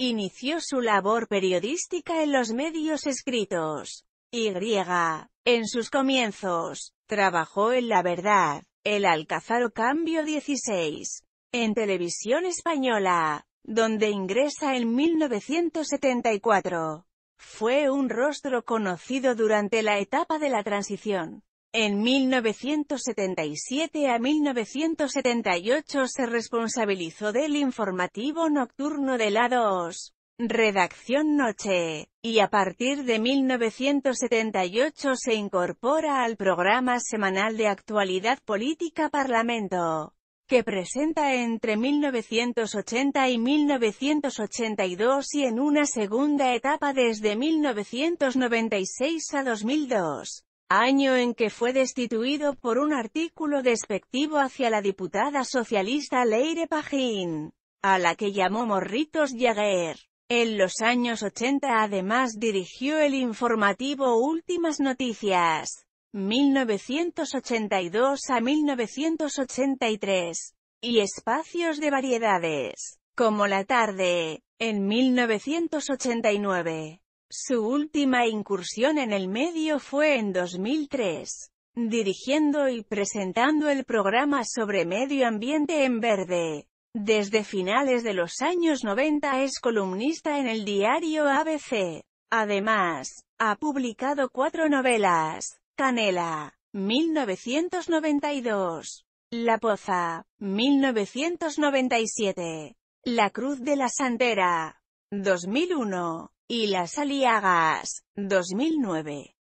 Inició su labor periodística en los medios escritos. Y. En sus comienzos, trabajó en La Verdad, El Alcázar o Cambio 16, en Televisión Española, donde ingresa en 1974. Fue un rostro conocido durante la etapa de la transición. En 1977 a 1978 se responsabilizó del informativo nocturno de la 2, Redacción Noche, y a partir de 1978 se incorpora al programa semanal de actualidad política Parlamento, que presenta entre 1980 y 1982 y en una segunda etapa desde 1996 a 2002 año en que fue destituido por un artículo despectivo hacia la diputada socialista Leire Pagin, a la que llamó Morritos Jaguer. En los años 80 además dirigió el informativo Últimas Noticias, 1982 a 1983, y espacios de variedades, como La Tarde, en 1989. Su última incursión en el medio fue en 2003, dirigiendo y presentando el programa sobre medio ambiente en verde. Desde finales de los años 90 es columnista en el diario ABC. Además, ha publicado cuatro novelas, Canela, 1992, La Poza, 1997, La Cruz de la Santera, 2001, y las Aliagas, 2009.